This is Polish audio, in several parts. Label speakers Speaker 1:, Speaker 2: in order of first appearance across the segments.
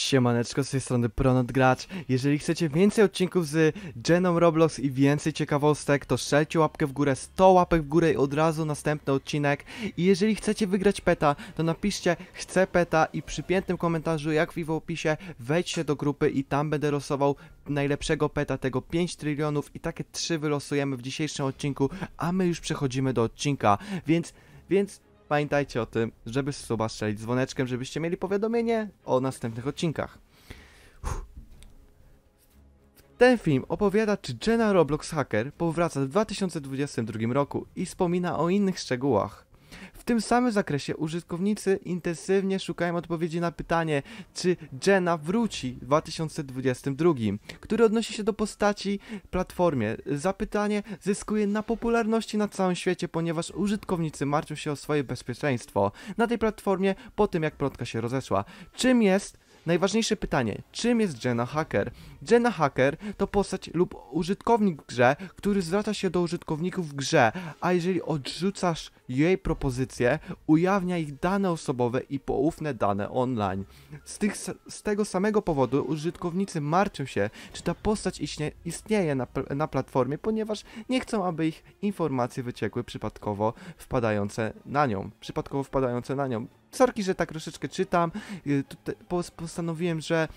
Speaker 1: Siemaneczko, z tej strony Pronot Gracz. Jeżeli chcecie więcej odcinków z Geną Roblox i więcej ciekawostek, to strzelcie łapkę w górę, 100 łapek w górę i od razu następny odcinek. I jeżeli chcecie wygrać peta, to napiszcie chcę peta i przy piętnym komentarzu, jak w opisie, wejdźcie do grupy i tam będę losował najlepszego peta, tego 5 trylionów i takie 3 wylosujemy w dzisiejszym odcinku, a my już przechodzimy do odcinka, więc, więc Pamiętajcie o tym, żeby suba strzelić dzwoneczkiem, żebyście mieli powiadomienie o następnych odcinkach. Ten film opowiada, czy Jenna Roblox Hacker powraca w 2022 roku i wspomina o innych szczegółach. W tym samym zakresie użytkownicy intensywnie szukają odpowiedzi na pytanie, czy Jenna wróci w 2022, który odnosi się do postaci platformie. Zapytanie zyskuje na popularności na całym świecie, ponieważ użytkownicy martwią się o swoje bezpieczeństwo na tej platformie po tym, jak plotka się rozeszła. Czym jest Najważniejsze pytanie, czym jest Jenna Hacker? Jenna Hacker to postać lub użytkownik w grze, który zwraca się do użytkowników w grze, a jeżeli odrzucasz jej propozycję, ujawnia ich dane osobowe i poufne dane online. Z, tych, z tego samego powodu użytkownicy martwią się, czy ta postać istnie, istnieje na, na platformie, ponieważ nie chcą, aby ich informacje wyciekły przypadkowo wpadające na nią. Przypadkowo wpadające na nią. Sorki, że tak troszeczkę czytam. Y, tutaj postanowiłem, że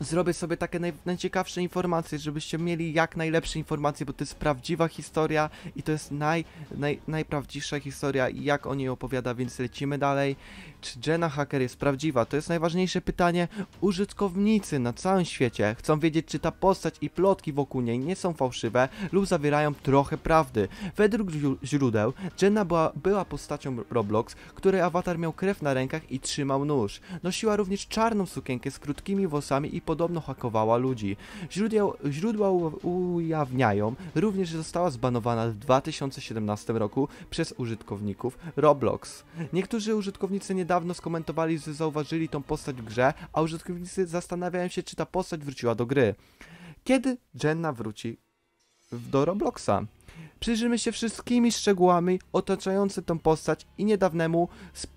Speaker 1: zrobię sobie takie naj, najciekawsze informacje, żebyście mieli jak najlepsze informacje, bo to jest prawdziwa historia i to jest naj, naj, najprawdziwsza historia i jak o niej opowiada, więc lecimy dalej. Czy Jenna Hacker jest prawdziwa? To jest najważniejsze pytanie. Użytkownicy na całym świecie chcą wiedzieć, czy ta postać i plotki wokół niej nie są fałszywe lub zawierają trochę prawdy. Według źródeł Jenna była, była postacią Roblox, której awatar miał krew na rękach i trzymał nóż. Nosiła również czarną sukienkę z krótkimi włosami i podobno hakowała ludzi. Źródeł, źródła ujawniają również, że została zbanowana w 2017 roku przez użytkowników Roblox. Niektórzy użytkownicy niedawno skomentowali, że zauważyli tą postać w grze, a użytkownicy zastanawiają się, czy ta postać wróciła do gry. Kiedy Jenna wróci do Robloxa? Przyjrzymy się wszystkimi szczegółami otaczającymi tą postać i niedawnemu sp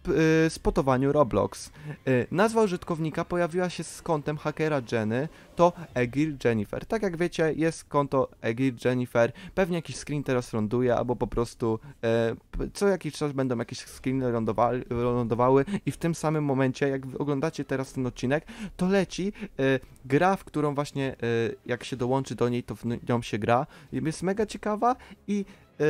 Speaker 1: y, spotowaniu Roblox. Y, nazwa użytkownika pojawiła się z kontem hakera Jenny, to Egil Jennifer. Tak jak wiecie, jest konto Egil Jennifer, pewnie jakiś screen teraz ląduje, albo po prostu y, co jakiś czas będą jakieś screeny lądowa lądowały i w tym samym momencie, jak oglądacie teraz ten odcinek, to leci y, gra, w którą właśnie y, jak się dołączy do niej, to w nią się gra. Jest mega ciekawa i e,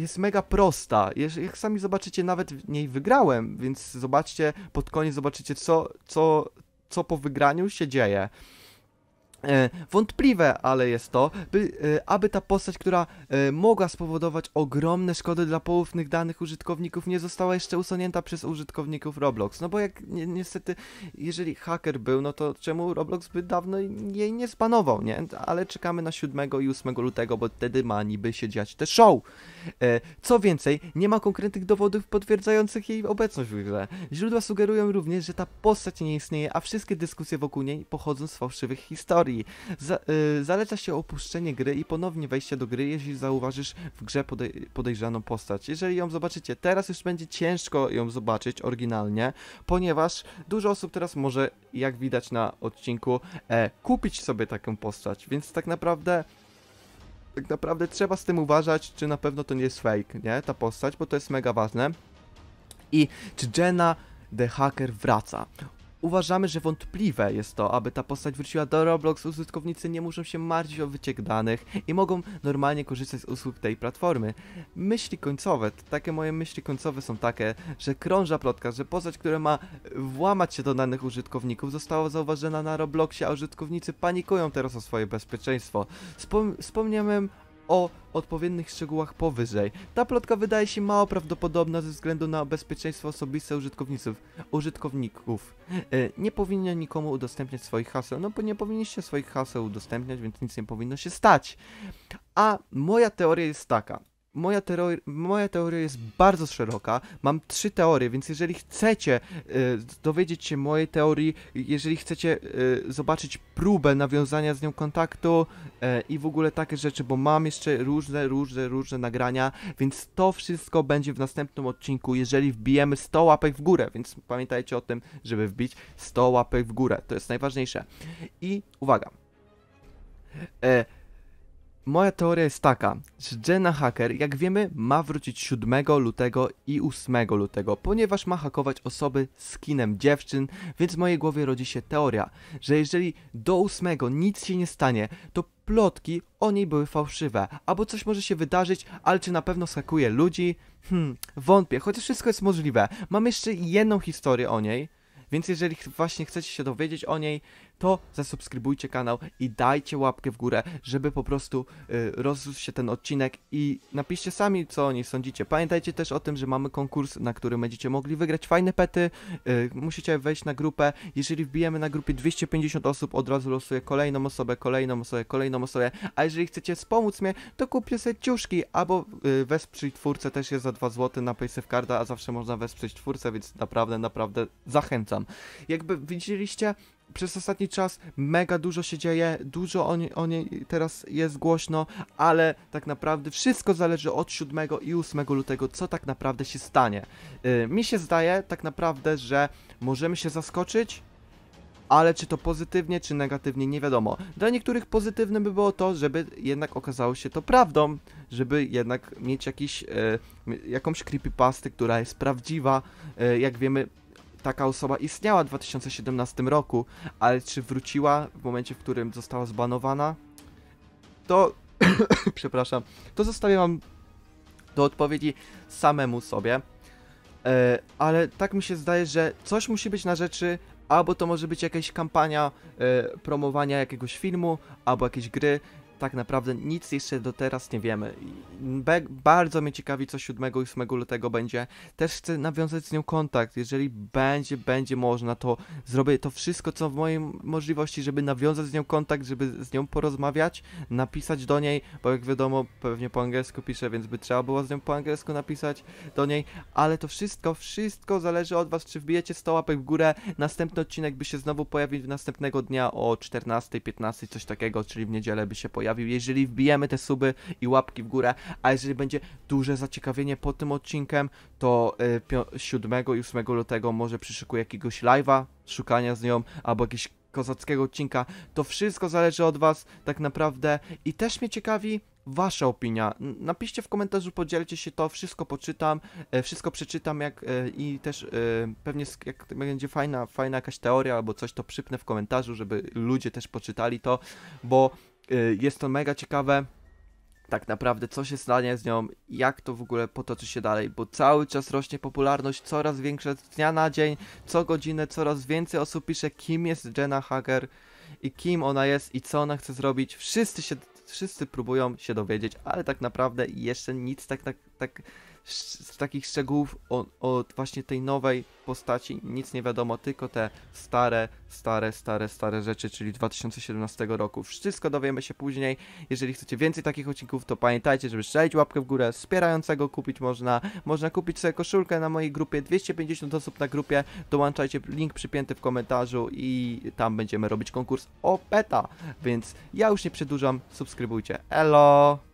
Speaker 1: jest mega prosta. Jak sami zobaczycie, nawet w niej wygrałem, więc zobaczcie, pod koniec zobaczycie, co, co, co po wygraniu się dzieje. E, wątpliwe, ale jest to, by, e, aby ta postać, która e, mogła spowodować ogromne szkody dla poufnych danych użytkowników, nie została jeszcze usunięta przez użytkowników Roblox. No bo jak ni niestety, jeżeli haker był, no to czemu Roblox by dawno jej nie spanował, nie? Ale czekamy na 7 i 8 lutego, bo wtedy ma niby się dziać te show. Co więcej, nie ma konkretnych dowodów potwierdzających jej obecność w grze. Źródła sugerują również, że ta postać nie istnieje, a wszystkie dyskusje wokół niej pochodzą z fałszywych historii historii. y, zaleca się opuszczenie gry i ponownie wejście do gry, jeśli zauważysz w grze podej podejrzaną postać. Jeżeli ją zobaczycie, teraz już będzie ciężko ją zobaczyć oryginalnie, ponieważ dużo osób teraz może, jak widać na odcinku, e, kupić sobie taką postać, więc tak naprawdę tak naprawdę trzeba z tym uważać, czy na pewno to nie jest fake, nie? Ta postać, bo to jest mega ważne. I czy Jenna The Hacker wraca? Uważamy, że wątpliwe jest to, aby ta postać wróciła do Roblox. Użytkownicy nie muszą się martwić o wyciek danych i mogą normalnie korzystać z usług tej platformy. Myśli końcowe, takie moje myśli końcowe są takie, że krąża plotka, że postać, która ma e, włamać się do danych użytkowników, została zauważona na Robloxie, a użytkownicy panikują teraz o swoje bezpieczeństwo. Spom wspomniałem o odpowiednich szczegółach powyżej. Ta plotka wydaje się mało prawdopodobna ze względu na bezpieczeństwo osobiste użytkowników. użytkowników. E, nie powinno nikomu udostępniać swoich haseł, no bo nie powinniście swoich haseł udostępniać, więc nic nie powinno się stać. A moja teoria jest taka moja, teori- moja teoria jest bardzo szeroka. Mam trzy teorie, więc jeżeli chcecie y, dowiedzieć się mojej teorii, jeżeli chcecie y, zobaczyć próbę nawiązania z nią kontaktu y, i w ogóle takie rzeczy, bo mam jeszcze różne, różne, różne nagrania, więc to wszystko będzie w następnym odcinku, jeżeli wbijemy 100 łapek w górę, więc pamiętajcie o tym, żeby wbić 100 łapek w górę. To jest najważniejsze. I uwaga. Moja teoria jest taka, że Jenna Hacker, jak wiemy, ma wrócić 7 lutego i 8 lutego, ponieważ ma hakować osoby z kinem dziewczyn, więc w mojej głowie rodzi się teoria, że jeżeli do 8 nic się nie stanie, to plotki o niej były fałszywe, albo coś może się wydarzyć, ale czy na pewno skakuje ludzi? Hmm, wątpię, chociaż wszystko jest możliwe. Mam jeszcze jedną historię o niej, więc jeżeli właśnie chcecie się dowiedzieć o niej, to zasubskrybujcie kanał i dajcie łapkę w górę, żeby po prostu y, rozrósł się ten odcinek i napiszcie sami, co o niej sądzicie. Pamiętajcie też o tym, że mamy konkurs, na którym będziecie mogli wygrać fajne pety. Y, musicie wejść na grupę. Jeżeli wbijemy na grupie 250 osób, od razu losuję kolejną osobę, kolejną osobę, kolejną osobę. A jeżeli chcecie wspomóc mnie, to kupię sobie ciuszki albo y, wesprzyj twórcę, też jest za 2 zł na w Carda, a zawsze można wesprzeć twórcę, więc naprawdę, naprawdę zachęcam. Jakby widzieliście, przez ostatni czas mega dużo się dzieje, dużo o, nie, o niej teraz jest głośno, ale tak naprawdę wszystko zależy od 7 i 8 lutego, co tak naprawdę się stanie. Yy, mi się zdaje tak naprawdę, że możemy się zaskoczyć, ale czy to pozytywnie, czy negatywnie, nie wiadomo. Dla niektórych pozytywnym by było to, żeby jednak okazało się to prawdą, żeby jednak mieć jakiś, e, jakąś creepypastę, która jest prawdziwa. Y, jak wiemy, taka osoba istniała w 2017 roku, ale czy wróciła w momencie, w którym została zbanowana, to. przepraszam, to zostawiam do odpowiedzi samemu sobie. E, ale tak mi się zdaje, że coś musi być na rzeczy, albo to może być jakaś kampania e, promowania jakiegoś filmu, albo jakiejś gry, tak naprawdę nic jeszcze do teraz nie wiemy. Be bardzo mnie ciekawi, co 7 i 8 lutego będzie. Też chcę nawiązać z nią kontakt. Jeżeli będzie, będzie można, to zrobię to wszystko, co w mojej możliwości, żeby nawiązać z nią kontakt, żeby z nią porozmawiać, napisać do niej, bo jak wiadomo, pewnie po angielsku piszę, więc by trzeba było z nią po angielsku napisać do niej, ale to wszystko, wszystko zależy od was, czy wbijecie 100 łapek w górę. Następny odcinek by się znowu pojawił następnego dnia o 14, 15, coś takiego, czyli w niedzielę by się pojawił pojawił. Jeżeli wbijemy te suby i łapki w górę, a jeżeli będzie duże zaciekawienie po tym odcinkiem, to 7 y, i 8 lutego może przyszykuję jakiegoś live'a, szukania z nią, albo jakiś kozackiego odcinka. To wszystko zależy od Was tak naprawdę i też mnie ciekawi Wasza opinia. Napiszcie w komentarzu, podzielcie się to, wszystko poczytam, e, wszystko przeczytam jak e, i też e, pewnie jak będzie fajna, fajna jakaś teoria albo coś, to przypnę w komentarzu, żeby ludzie też poczytali to, bo Y, jest to mega ciekawe tak naprawdę, co się stanie z nią, jak to w ogóle potoczy się dalej, bo cały czas rośnie popularność, coraz większa z dnia na dzień, co godzinę coraz więcej osób pisze, kim jest Jenna Hager i kim ona jest i co ona chce zrobić. Wszyscy się, wszyscy próbują się dowiedzieć, ale tak naprawdę jeszcze nic tak, tak, tak z takich szczegółów od, właśnie tej nowej postaci nic nie wiadomo, tylko te stare, stare, stare, stare rzeczy, czyli 2017 roku. Wszystko dowiemy się później. Jeżeli chcecie więcej takich odcinków, to pamiętajcie, żeby strzelić łapkę w górę. Wspierającego kupić można. Można kupić sobie koszulkę na mojej grupie. 250 osób na grupie. Dołączajcie link przypięty w komentarzu i tam będziemy robić konkurs o peta. Więc ja już nie przedłużam. Subskrybujcie. Elo!